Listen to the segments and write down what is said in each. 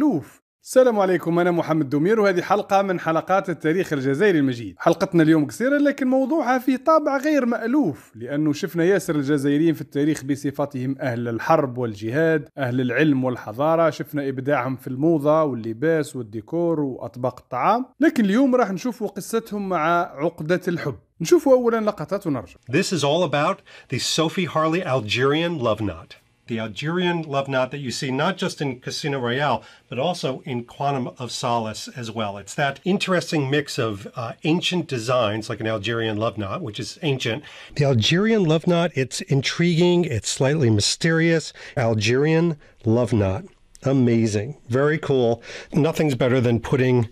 لوف السلام عليكم انا محمد دومير وهذه حلقه من حلقات التاريخ الجزائري المجيد حلقتنا اليوم قصيره لكن موضوعها فيه طابع غير مالوف لانه شفنا ياسر الجزائريين في التاريخ بصفتهم اهل الحرب والجهاد اهل العلم والحضاره شفنا ابداعهم في الموضه واللباس والديكور واطباق الطعام لكن اليوم راح نشوفوا قصتهم مع عقده الحب نشوفوا اولا لقطات ونرجع This is all about the Sophie Harley Algerian love knot the Algerian love knot that you see not just in Casino Royale, but also in Quantum of Solace as well. It's that interesting mix of uh, ancient designs, like an Algerian love knot, which is ancient. The Algerian love knot, it's intriguing, it's slightly mysterious. Algerian love knot. Amazing. Very cool. Nothing's better than putting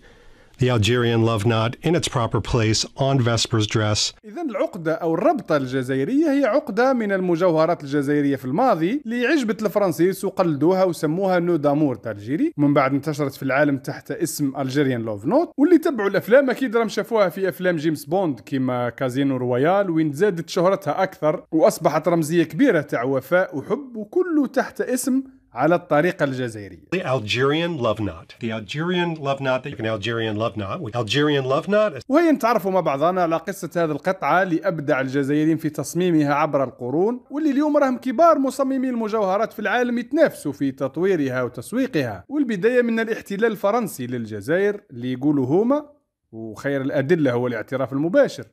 the Algerian love knot in its proper place on Vesper's dress إذا العقدة أو الربطة الجزائرية هي عقدة من المجوهرات الجزائرية في الماضي اللي عجبت الفرنسيس وقلدوها وسموها نو دامور تالجيري ومن بعد انتشرت في العالم تحت اسم الجيريان لوف نوت واللي تبعوا الافلام اكيد راهم شافوها في افلام جيمس بوند كيما كازينو رويال وين زادت شهرتها اكثر واصبحت رمزيه كبيره تاع وفاء وحب وكله تحت اسم على الطريقة الجزائرية. The Algerian love knot. The Algerian love knot. The Algerian love knot. Algerian love knot. ونتعرف مع بعضنا على قصة هذه القطعة اللي أبدع الجزائريين في تصميمها عبر القرون واللي اليوم راهم كبار مصممي المجوهرات في العالم يتنافسوا في تطويرها وتسويقها والبداية من الاحتلال الفرنسي للجزائر اللي يقولوا هما وخير الأدلة هو الاعتراف المباشر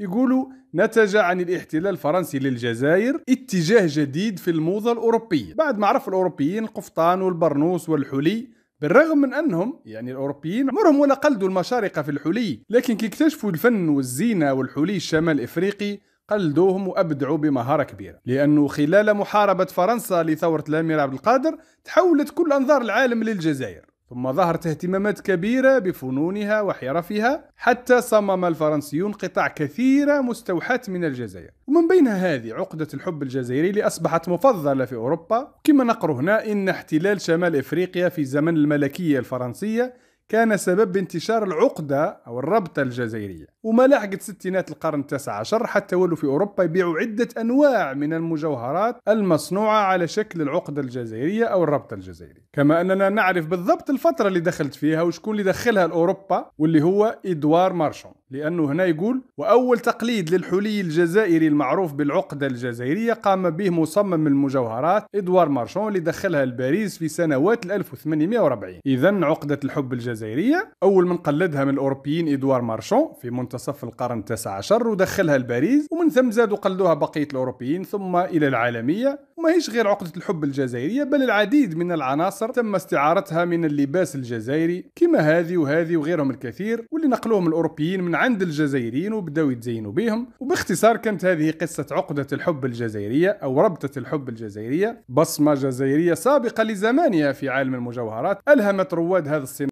يقولوا نتج عن الاحتلال الفرنسي للجزائر اتجاه جديد في الموضة الأوروبية بعد ما عرف الأوروبيين القفطان والبرنوس والحلي بالرغم من انهم يعني الاوروبيين عمرهم ولا قلدوا المشارقه في الحلي لكن كي اكتشفوا الفن والزينه والحلي الشمال الافريقي قلدوهم وابدعوا بمهاره كبيره لانه خلال محاربه فرنسا لثوره الامير عبد القادر تحولت كل انظار العالم للجزائر ثم ظهرت اهتمامات كبيرة بفنونها وحرفها حتى صمم الفرنسيون قطع كثيرة مستوحاة من الجزائر ومن بينها هذه عقدة الحب الجزائري اللي أصبحت مفضلة في أوروبا كما نقر هنا إن احتلال شمال إفريقيا في زمن الملكية الفرنسية كان سبب انتشار العقدة أو الربطة الجزائرية وما لحقت ستينات القرن التاسع عشر حتى ولوا في أوروبا يبيعوا عدة أنواع من المجوهرات المصنوعة على شكل العقدة الجزائرية أو الربطة الجزائرية كما أننا نعرف بالضبط الفترة اللي دخلت فيها وشكون اللي دخلها لأوروبا واللي هو إدوار مارشون لأنه هنا يقول وأول تقليد للحلي الجزائري المعروف بالعقدة الجزائرية قام به مصمم المجوهرات إدوار مارشون اللي دخلها لباريس في سنوات 1840 إذا عقدة الحب الجزائرية أول من قلدها من الأوروبيين إدوار مارشون في منتصف القرن التاسع عشر ودخلها لباريس ومن ثم زادوا قلدوها بقية الأوروبيين ثم إلى العالمية وما هيش غير عقدة الحب الجزائرية بل العديد من العناصر تم استعارتها من اللباس الجزائري كما هذه وهذه وغيرهم الكثير واللي نقلوهم الأوروبيين من عند الجزائريين وبدأوا يتزينوا بهم وباختصار كانت هذه قصة عقدة الحب الجزائرية أو ربطة الحب الجزائرية بصمة جزائرية سابقة لزمانها في عالم المجوهرات ألهمت رواد هذا الصناعة